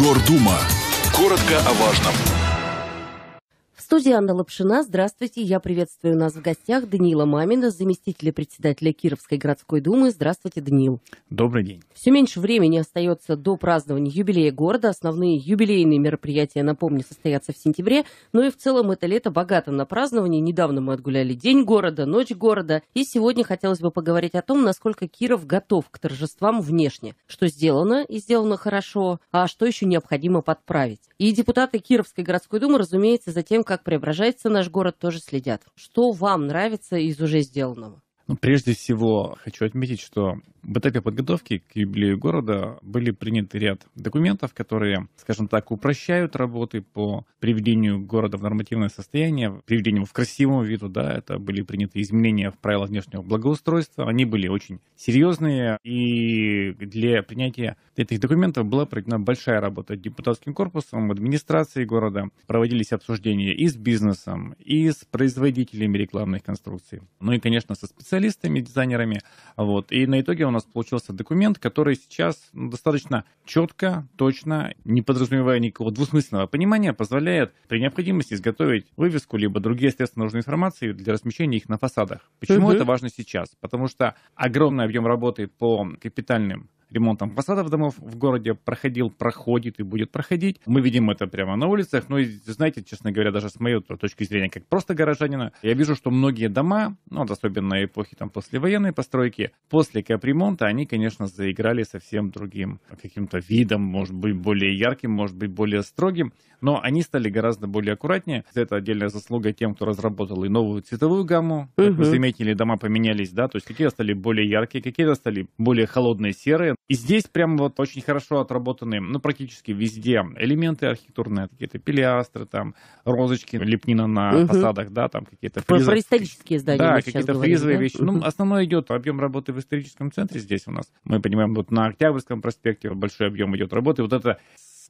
Гордума. Коротко о важном студии Анна Лапшина. Здравствуйте. Я приветствую нас в гостях Даниила Мамина, заместителя председателя Кировской городской думы. Здравствуйте, Даниил. Добрый день. Все меньше времени остается до празднования юбилея города. Основные юбилейные мероприятия, напомню, состоятся в сентябре. Но ну и в целом это лето богато на празднование. Недавно мы отгуляли День города, Ночь города. И сегодня хотелось бы поговорить о том, насколько Киров готов к торжествам внешне. Что сделано и сделано хорошо, а что еще необходимо подправить. И депутаты Кировской городской думы, разумеется, за тем, как как преображается наш город, тоже следят. Что вам нравится из уже сделанного? Ну, прежде всего, хочу отметить, что в этапе подготовки к юбилею города были приняты ряд документов, которые, скажем так, упрощают работы по приведению города в нормативное состояние, приведению в красивом виду, да, это были приняты изменения в правила внешнего благоустройства, они были очень серьезные, и для принятия этих документов была проведена большая работа депутатским корпусом, администрацией города, проводились обсуждения и с бизнесом, и с производителями рекламных конструкций, ну и, конечно, со специалистами, специалистами, дизайнерами. Вот. И на итоге у нас получился документ, который сейчас ну, достаточно четко, точно, не подразумевая никакого двусмысленного понимания, позволяет при необходимости изготовить вывеску либо другие средства нужной информации для размещения их на фасадах. Почему угу. это важно сейчас? Потому что огромный объем работы по капитальным ремонтом фасадов домов в городе проходил, проходит и будет проходить. Мы видим это прямо на улицах. Ну и, знаете, честно говоря, даже с моей точки зрения, как просто горожанина, я вижу, что многие дома, ну, вот особенно эпохи там послевоенной постройки, после капремонта они, конечно, заиграли совсем другим каким-то видом, может быть, более ярким, может быть, более строгим, но они стали гораздо более аккуратнее. Это отдельная заслуга тем, кто разработал и новую цветовую гамму. Как угу. вы заметили, дома поменялись, да, то есть какие-то стали более яркие, какие-то стали более холодные серые, и здесь прям вот очень хорошо отработаны, ну, практически везде элементы архитектурные, какие-то пилястры, там, розочки, лепнина на угу. фасадах, да, там какие-то фризы. Про исторические здания Да, какие-то фризовые да? вещи. Угу. Ну, основной идет объем работы в историческом центре здесь у нас. Мы понимаем, вот на Октябрьском проспекте большой объем идет работы. Вот это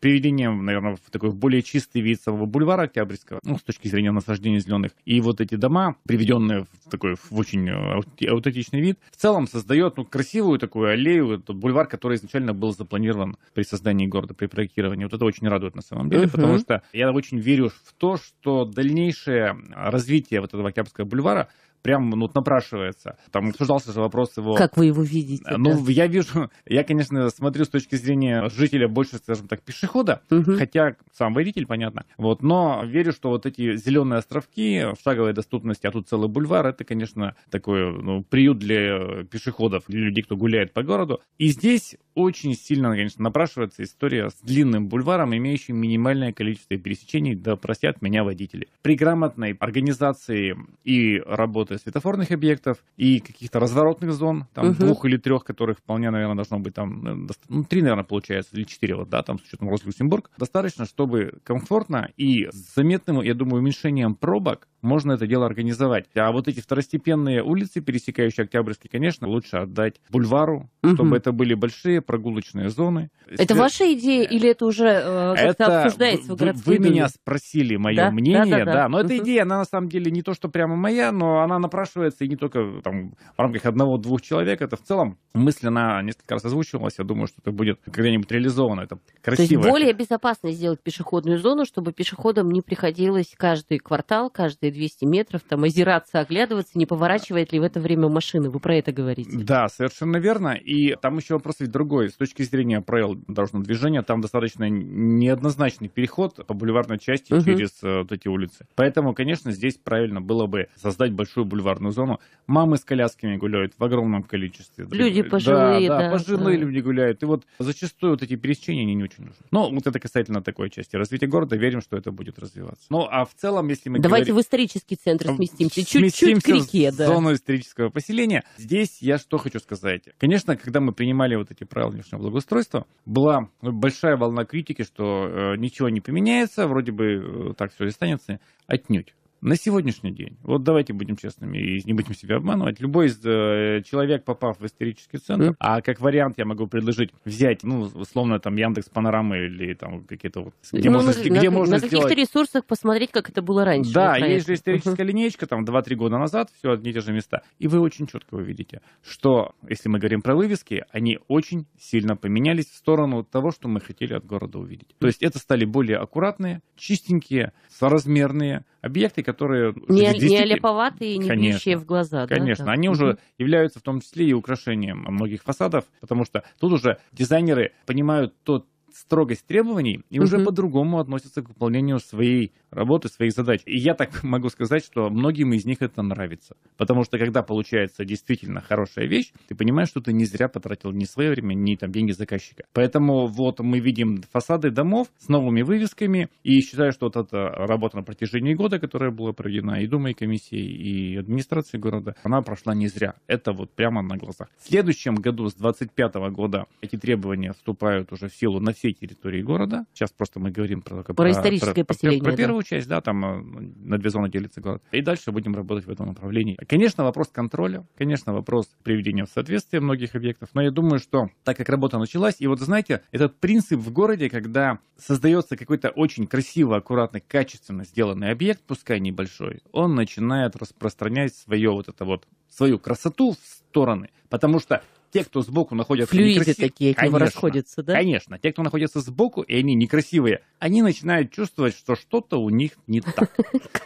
приведением, наверное, в такой более чистый вид самого бульвара Октябрьского, ну, с точки зрения наслаждения зеленых. И вот эти дома, приведенные в такой в очень аутентичный вид, в целом создает ну, красивую такую аллею, тот бульвар, который изначально был запланирован при создании города, при проектировании. Вот это очень радует на самом деле, uh-huh. потому что я очень верю в то, что дальнейшее развитие вот этого Октябрьского бульвара прям ну, напрашивается. Там обсуждался же вопрос его... Как вы его видите? Э, ну, да? я вижу... Я, конечно, смотрю с точки зрения жителя больше, скажем так, пешехода, угу. хотя сам водитель, понятно. Вот, но верю, что вот эти зеленые островки в шаговой доступности, а тут целый бульвар, это, конечно, такой ну, приют для пешеходов, для людей, кто гуляет по городу. И здесь очень сильно, конечно, напрашивается история с длинным бульваром, имеющим минимальное количество пересечений, да простят меня водители. При грамотной организации и работе то светофорных объектов и каких-то разворотных зон, там угу. двух или трех, которых вполне, наверное, должно быть там, э, ну, три, наверное, получается, или четыре, вот, да, там с учетом Люксембург достаточно, чтобы комфортно и с заметным, я думаю, уменьшением пробок можно это дело организовать. А вот эти второстепенные улицы, пересекающие Октябрьский, конечно, лучше отдать бульвару, угу. чтобы это были большие прогулочные зоны. Это Сейчас... ваша идея или это уже э, как-то обсуждается в городской Вы, вы меня спросили мое да? мнение, да, да, да. да. но угу. эта идея, она на самом деле не то, что прямо моя, но она напрашивается и не только там в рамках одного-двух человек, это в целом мысль, она несколько раз озвучивалась, я думаю, что это будет когда-нибудь реализовано, это красиво. То есть более безопасно сделать пешеходную зону, чтобы пешеходам не приходилось каждый квартал, каждые 200 метров, там озираться, оглядываться, не поворачивает ли в это время машина? Вы про это говорите. Да, совершенно верно. И там еще вопрос ведь другой. С точки зрения правил дорожного движения, там достаточно неоднозначный переход по бульварной части угу. через э, вот эти улицы. Поэтому, конечно, здесь правильно было бы создать большую бульварную зону. Мамы с колясками гуляют в огромном количестве. Люди пожилые, да. да пожилые да. люди гуляют. И вот зачастую вот эти пересечения, они не очень нужны. Но ну, вот это касательно такой части. развития города, верим, что это будет развиваться. Ну, а в целом, если мы Давайте говорим исторический центр э, сместимся, чуть-чуть к реке. Да. зону исторического поселения. Здесь я что хочу сказать. Конечно, когда мы принимали вот эти правила внешнего благоустройства, была большая волна критики, что э, ничего не поменяется, вроде бы э, так все и останется. Отнюдь. На сегодняшний день, вот давайте будем честными и не будем себя обманывать, любой из э, человек, попав в исторический центр, mm. а как вариант я могу предложить взять, ну, условно, там, Яндекс Панорамы или там какие-то вот... Где ну, можно, на, где на, можно на сделать... каких-то ресурсах посмотреть, как это было раньше. Да, вот, есть же историческая uh-huh. линейка, там, 2-3 года назад, все одни и те же места. И вы очень четко увидите, что, если мы говорим про вывески, они очень сильно поменялись в сторону того, что мы хотели от города увидеть. То есть это стали более аккуратные, чистенькие, соразмерные, объекты, которые... Не, не олеповатые и не бьющие в глаза. Конечно, да, они уже являются в том числе и украшением многих фасадов, потому что тут уже дизайнеры понимают тот строгость требований и угу. уже по-другому относятся к выполнению своей работы, своих задач. И я так могу сказать, что многим из них это нравится. Потому что когда получается действительно хорошая вещь, ты понимаешь, что ты не зря потратил ни свое время, ни там деньги заказчика. Поэтому вот мы видим фасады домов с новыми вывесками, и считаю, что вот эта работа на протяжении года, которая была проведена и Думой, и комиссией, и администрацией города, она прошла не зря. Это вот прямо на глазах. В следующем году, с 25 года, эти требования вступают уже в силу на всей территории города. Сейчас просто мы говорим про... Про, про историческое про, поселение. Про, про, про первую часть, да, там э, на две зоны делится город. И дальше будем работать в этом направлении. Конечно, вопрос контроля, конечно, вопрос приведения в соответствие многих объектов, но я думаю, что так как работа началась, и вот знаете, этот принцип в городе, когда создается какой-то очень красиво, аккуратно, качественно сделанный объект, пускай небольшой, он начинает распространять свое вот это вот свою красоту в стороны, потому что те, кто сбоку находятся... Флюиды некрасив... такие, как конечно, расходятся, да? Конечно. Те, кто находятся сбоку, и они некрасивые, они начинают чувствовать, что что-то у них не так.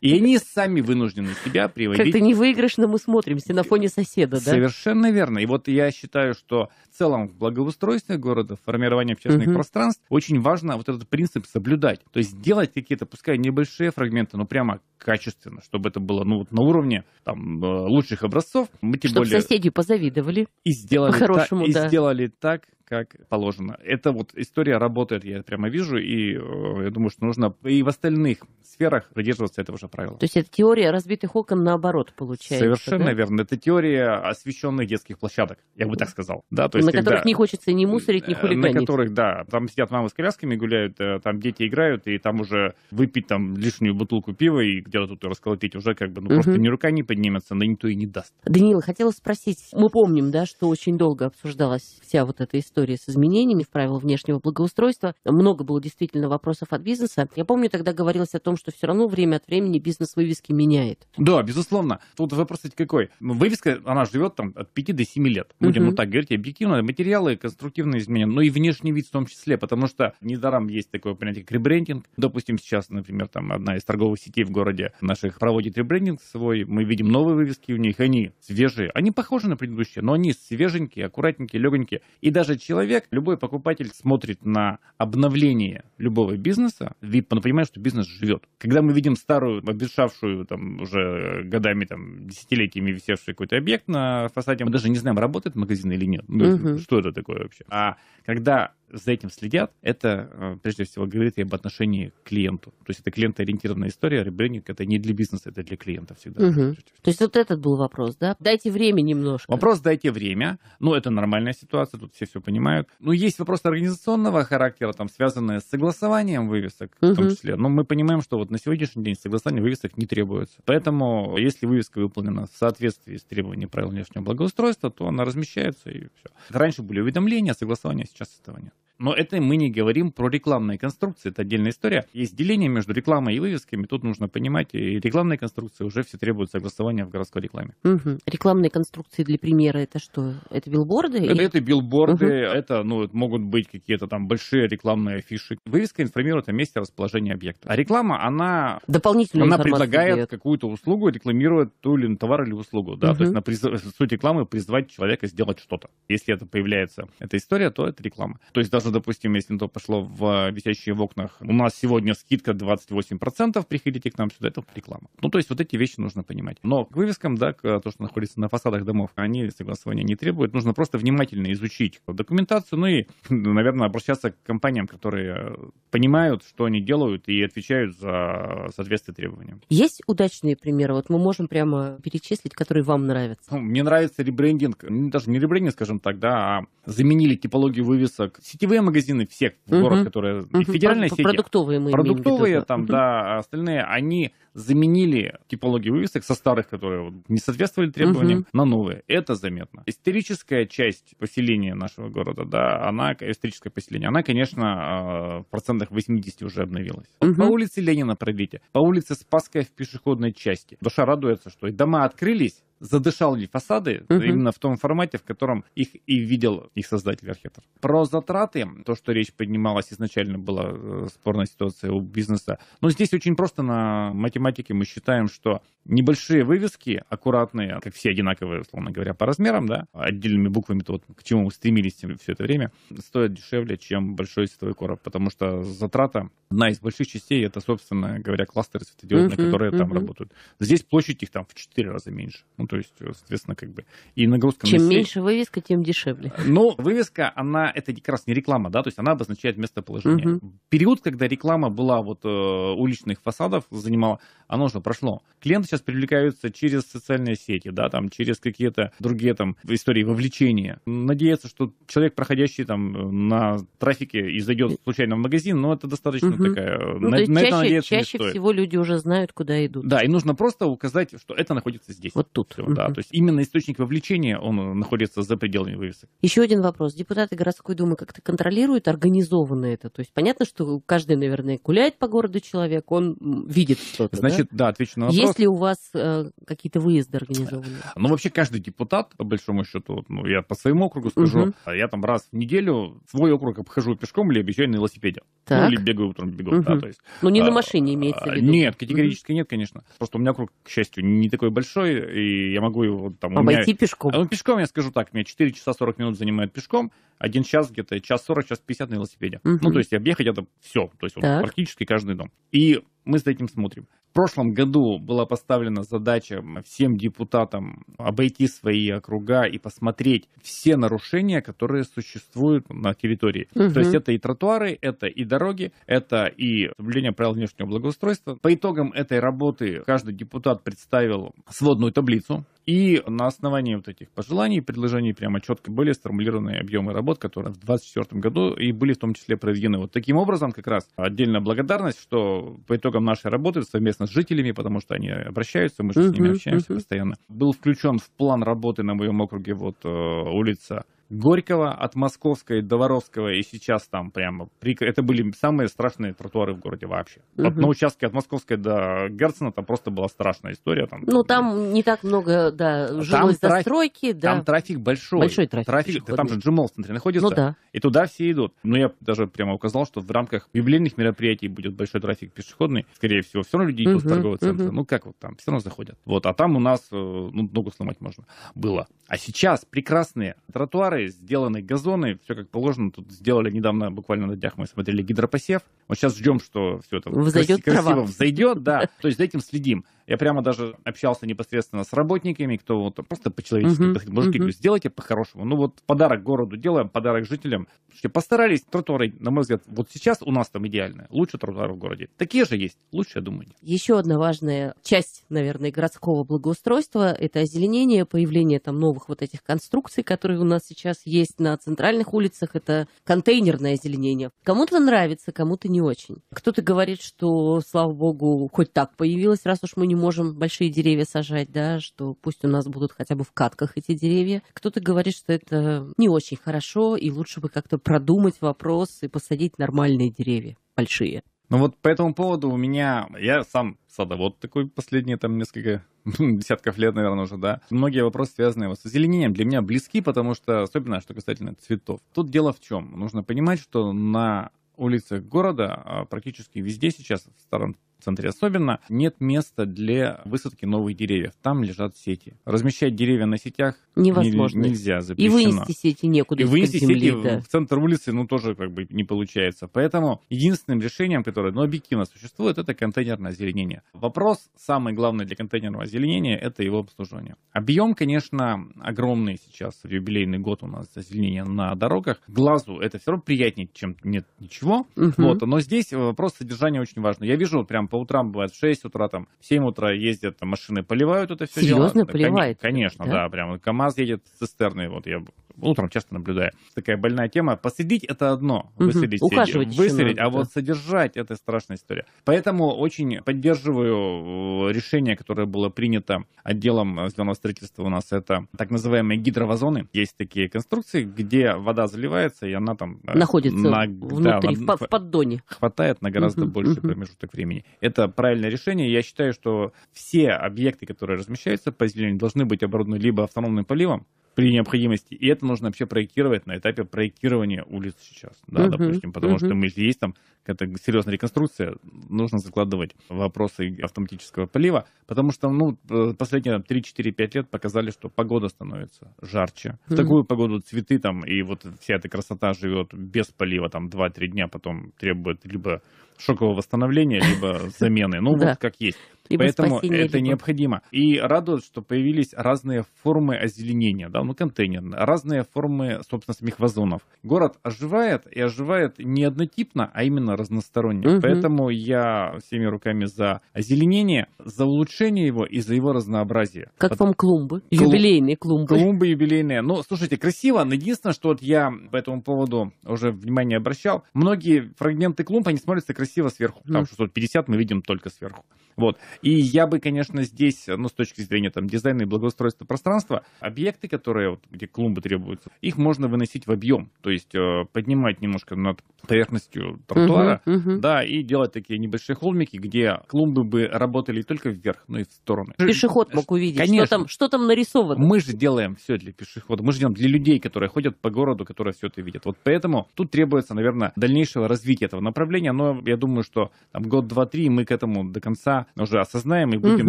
И они сами вынуждены себя приводить... Как-то не невыигрышно мы смотримся на фоне соседа, да? Совершенно верно. И вот я считаю, что в целом в благоустройстве города, формирование общественных пространств, очень важно вот этот принцип соблюдать. То есть делать какие-то, пускай небольшие фрагменты, но прямо качественно, чтобы это было ну, вот на уровне там, э, лучших образцов. Мы, тем чтобы более... соседи позавидовали. И сделать сделали, По-хорошему, да. и сделали так, как положено. Это вот история работает, я прямо вижу, и э, я думаю, что нужно и в остальных сферах придерживаться этого же правила. То есть это теория разбитых окон наоборот получается? Совершенно да? верно. Это теория освещенных детских площадок, я бы так сказал. Да, то есть, на когда... которых не хочется ни мусорить, ни э, хулиганить. На которых, да. Там сидят мамы с колясками, гуляют, э, там дети играют, и там уже выпить там лишнюю бутылку пива и где-то тут расколотить уже как бы, ну, угу. просто ни рука не поднимется, но никто и не даст. Данила, хотела спросить, мы помним, да, что очень долго обсуждалась вся вот эта история, история с изменениями в правила внешнего благоустройства. Много было действительно вопросов от бизнеса. Я помню, тогда говорилось о том, что все равно время от времени бизнес вывески меняет. Да, безусловно. Тут вопрос ведь какой? Ну, вывеска, она живет там от 5 до 7 лет. Будем угу. вот так говорить объективно. Материалы конструктивные изменены, но и внешний вид в том числе, потому что недаром есть такое понятие, как ребрендинг. Допустим, сейчас, например, там одна из торговых сетей в городе наших проводит ребрендинг свой. Мы видим новые вывески у них, они свежие. Они похожи на предыдущие, но они свеженькие, аккуратненькие, легонькие. И даже человек, любой покупатель смотрит на обновление любого бизнеса, и понимает, что бизнес живет. Когда мы видим старую, обещавшую там уже годами, там, десятилетиями висевший какой-то объект на фасаде, мы даже не знаем, работает магазин или нет. угу. Что это такое вообще? А когда за этим следят, это, э, прежде всего, говорит и об отношении к клиенту. То есть это клиентоориентированная история, ребрендинг это не для бизнеса, это для клиента всегда. Угу. То есть вот этот был вопрос, да? Дайте время немножко. Вопрос дайте время. Ну, это нормальная ситуация, тут все все понимают. Ну, есть вопросы организационного характера, там, связанные с согласованием вывесок угу. в том числе. Но мы понимаем, что вот на сегодняшний день согласование вывесок не требуется. Поэтому, если вывеска выполнена в соответствии с требованиями правил внешнего благоустройства, то она размещается и все. Раньше были уведомления а о сейчас этого нет. Но это мы не говорим про рекламные конструкции, это отдельная история. Есть деление между рекламой и вывесками, тут нужно понимать, и рекламные конструкции уже все требуют согласования в городской рекламе. Угу. Рекламные конструкции для примера это что? Это билборды? Это, это билборды, угу. это ну, могут быть какие-то там большие рекламные афиши. Вывеска информирует о месте расположения объекта. А реклама, она... Дополнительную Она предлагает дает. какую-то услугу, рекламирует ту или товар или услугу. Да? Угу. То есть на приз... суть рекламы призвать человека сделать что-то. Если это появляется эта история, то это реклама. То есть даже Железо, допустим, если на то пошло в э, висящие в окнах. У нас сегодня скидка 28%, приходите к нам сюда, это реклама. Ну, то есть вот эти вещи нужно понимать. Но к вывескам, да, к, э, то, что находится на фасадах домов, они согласования не требуют. Нужно просто внимательно изучить документацию, ну и, наверное, обращаться к компаниям, которые э, понимают, что они делают и отвечают за соответствие требованиям. Есть удачные примеры? Вот мы можем прямо перечислить, которые вам нравятся. Ну, мне нравится ребрендинг, даже не ребрендинг, скажем так, да, а заменили типологию вывесок. Сетевые сетевые магазины всех угу. город, которые угу. федеральная Про- сеть, продуктовые мы продуктовые виду, там, угу. да, а остальные, они заменили типологии вывесок со старых, которые не соответствовали требованиям, угу. на новые. Это заметно. Историческая часть поселения нашего города, да, она, историческое поселение, она, конечно, а, в процентах 80 уже обновилась. Угу. По улице Ленина пройдите, по улице Спасская в пешеходной части. Душа радуется, что и дома открылись, задышал ли фасады угу. именно в том формате, в котором их и видел их создатель архитектор. Про затраты, то, что речь поднималась изначально, была э, спорная ситуация у бизнеса. Но здесь очень просто на математике математики мы считаем, что небольшие вывески, аккуратные, как все одинаковые, условно говоря, по размерам, да, отдельными буквами, то вот к чему мы стремились все это время, стоят дешевле, чем большой световой короб, потому что затрата, одна из больших частей, это, собственно говоря, кластеры светодиодные, uh-huh, которые uh-huh. там работают. Здесь площадь их там в 4 раза меньше. Ну, то есть, соответственно, как бы и нагрузка Чем на меньше вывеска, тем дешевле. Но ну, вывеска, она, это как раз не реклама, да, то есть она обозначает местоположение. Uh-huh. Период, когда реклама была вот э, уличных фасадов, занимала оно уже прошло. Клиенты сейчас привлекаются через социальные сети, да, там, через какие-то другие там истории вовлечения. Надеяться, что человек, проходящий там на трафике и зайдет случайно в магазин, но ну, это достаточно угу. такая... Ну, на, то на чаще, это чаще не всего люди уже знают, куда идут. Да, и нужно просто указать, что это находится здесь. Вот тут. Все, угу. Да, то есть именно источник вовлечения, он находится за пределами вывесок. Еще один вопрос. Депутаты городской думы как-то контролируют организованно это? То есть понятно, что каждый, наверное, гуляет по городу человек, он видит что-то. Значит, да, да отвечу на вопрос. Есть ли у вас э, какие-то выезды организованы? Ну, вообще, каждый депутат, по большому счету, ну, я по своему округу скажу, угу. я там раз в неделю свой округ обхожу пешком или объезжаю на велосипеде. Ну, так. Ну, или бегаю утром бегом, угу. да, то есть. Ну, не а, на машине имеется в виду? Нет, категорически угу. нет, конечно. Просто у меня округ, к счастью, не такой большой, и я могу его там... Обойти меня... пешком? А, ну, пешком, я скажу так, мне 4 часа 40 минут занимает пешком, один час где-то, час 40, час 50 на велосипеде. Угу. Ну, то есть объехать это все, то есть вот, практически каждый дом. И мы за этим смотрим прошлом году была поставлена задача всем депутатам обойти свои округа и посмотреть все нарушения, которые существуют на территории. Угу. То есть это и тротуары, это и дороги, это и соблюдение правил внешнего благоустройства. По итогам этой работы каждый депутат представил сводную таблицу и на основании вот этих пожеланий и предложений прямо четко были сформулированы объемы работ, которые в 2024 году и были в том числе проведены. Вот таким образом как раз отдельная благодарность, что по итогам нашей работы совместно с жителями, потому что они обращаются, мы же с ними общаемся постоянно. Был включен в план работы на моем округе вот э, улица Горького от Московской до Воровского, и сейчас там прямо... Это были самые страшные тротуары в городе вообще. Угу. Вот на участке от Московской до Герцена там просто была страшная история. Там, ну, там не так много, да, жилой там застройки, трафик, да. Там трафик большой. Большой трафик. трафик там же Джимол в центре находится. Ну, да. И туда все идут. Но я даже прямо указал, что в рамках юбилейных мероприятий будет большой трафик пешеходный. Скорее всего, все равно люди идут угу, в торговый центр. Угу. Ну, как вот там, все равно заходят. Вот, а там у нас, э, ну, ногу сломать можно было. А сейчас прекрасные тротуары старые, сделаны газоны, все как положено. Тут сделали недавно, буквально на днях мы смотрели гидропосев. Вот сейчас ждем, что все это взойдет красиво, красиво взойдет, да. То есть за этим следим. Я прямо даже общался непосредственно с работниками, кто вот просто по-человечески uh-huh, Мужики, uh-huh. сделайте по-хорошему. Ну вот подарок городу делаем, подарок жителям. Слушайте, постарались, тротуары, на мой взгляд, вот сейчас у нас там идеальные. Лучше тротуары в городе. Такие же есть. Лучше, я думаю. Еще одна важная часть, наверное, городского благоустройства – это озеленение, появление там новых вот этих конструкций, которые у нас сейчас есть на центральных улицах. Это контейнерное озеленение. Кому-то нравится, кому-то не очень. Кто-то говорит, что, слава богу, хоть так появилось, раз уж мы не не можем большие деревья сажать, да, что пусть у нас будут хотя бы в катках эти деревья. Кто-то говорит, что это не очень хорошо, и лучше бы как-то продумать вопрос и посадить нормальные деревья, большие. Ну вот по этому поводу у меня... Я сам садовод такой последние там несколько десятков лет, наверное, уже, да. Многие вопросы, связанные с озеленением, для меня близки, потому что, особенно что касательно цветов. Тут дело в чем? Нужно понимать, что на улицах города а, практически везде сейчас в старом центре особенно, нет места для высадки новых деревьев. Там лежат сети. Размещать деревья на сетях невозможно. Нельзя, запрещено. И вынести сети некуда. И вынести земли, сети да. в центр улицы, ну, тоже как бы не получается. Поэтому единственным решением, которое, ну, объективно существует, это контейнерное озеленение. Вопрос самый главный для контейнерного озеленения – это его обслуживание. Объем, конечно, огромный сейчас. В юбилейный год у нас озеленение на дорогах. Глазу это все равно приятнее, чем нет ничего. Угу. Вот, но здесь э, вопрос содержания очень важный. Я вижу прям по по утрам бывает в 6 утра, там, в 7 утра ездят, машины поливают это все Серьезно, дело. поливают? Конечно, да, да прям КАМАЗ едет, цистерны, вот я утром часто наблюдаю. Такая больная тема. Посадить это одно, выселить, угу. Ухаживать выселить, надо, а да. вот содержать это страшная история. Поэтому очень поддерживаю э, решение, которое было принято отделом зеленого строительства у нас. Это так называемые гидровазоны. Есть такие конструкции, где вода заливается, и она там э, находится на, внутри, да, в, в поддоне. Хватает на гораздо угу, больший угу. промежуток времени. Это правильное решение. Я считаю, что все объекты, которые размещаются по зеленью, должны быть оборудованы либо автономным поливом, при необходимости. И это нужно вообще проектировать на этапе проектирования улиц сейчас, да, uh-huh, допустим, потому uh-huh. что мы есть там это серьезная реконструкция, нужно закладывать вопросы автоматического полива, потому что, ну, э, последние там, 3-4-5 лет показали, что погода становится жарче. В uh-huh. такую погоду цветы там и вот вся эта красота живет без полива там 2-3 дня, потом требует либо шокового восстановления, либо замены. Ну, вот как есть либо Поэтому это либо... необходимо. И радует, что появились разные формы озеленения, да, ну контейнерные, разные формы, собственно, самих вазонов. Город оживает и оживает не однотипно, а именно разносторонне. Угу. Поэтому я всеми руками за озеленение, за улучшение его и за его разнообразие. Как Под... вам клумбы? Клум... Юбилейные клумбы. Клумбы юбилейные. Ну, слушайте, красиво, но единственное, что вот я по этому поводу уже внимание обращал, многие фрагменты клумб, они смотрятся красиво сверху, Там что 150 мы видим только сверху. Вот. И я бы, конечно, здесь, э, ну, с точки зрения там, дизайна и благоустройства пространства, объекты, которые, вот, где клумбы требуются, их можно выносить в объем, то есть э, поднимать немножко над поверхностью тротуара, uh-huh, uh-huh. да, и делать такие небольшие холмики, где клумбы бы работали только вверх, но и в стороны. Пешеход мог увидеть, конечно. Что, там, что там нарисовано. Мы же делаем все для пешехода, мы же делаем для людей, которые ходят по городу, которые все это видят. Вот поэтому тут требуется, наверное, дальнейшего развития этого направления, но я думаю, что там год, два, три мы к этому до конца уже осознаем и будем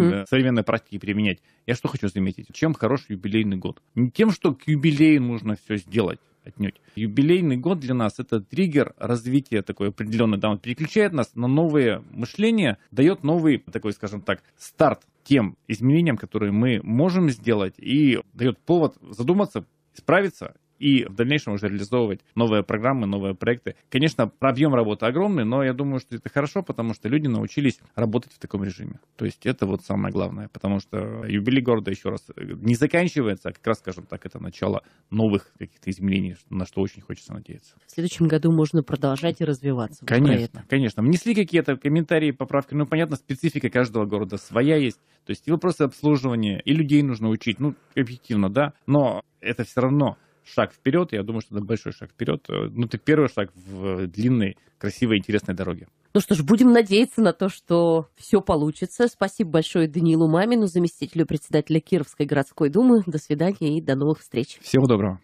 угу. современные практики применять. Я что хочу заметить? Чем хорош юбилейный год? Не тем, что к юбилею нужно все сделать отнюдь. Юбилейный год для нас это триггер развития такой определенный, да, он переключает нас на новые мышления, дает новый такой, скажем так, старт тем изменениям, которые мы можем сделать, и дает повод задуматься, справиться и в дальнейшем уже реализовывать новые программы, новые проекты. Конечно, объем работы огромный, но я думаю, что это хорошо, потому что люди научились работать в таком режиме. То есть это вот самое главное, потому что юбилей города, еще раз, э, не заканчивается, а как раз, скажем так, это начало новых каких-то изменений, на что очень хочется надеяться. В следующем году можно продолжать и развиваться. Конечно, вот конечно. Внесли какие-то комментарии, поправки, ну, понятно, специфика каждого города своя есть, то есть и вопросы обслуживания, и людей нужно учить, ну, объективно, да, но это все равно шаг вперед. Я думаю, что это большой шаг вперед. Э, ну, это первый шаг в э, длинной, красивой, интересной дороге. Ну что ж, будем надеяться на то, что все получится. Спасибо большое Данилу Мамину, заместителю председателя Кировской городской думы. До свидания и до новых встреч. Всего доброго.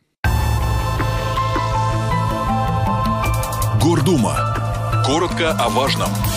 Гордума. Коротко о важном.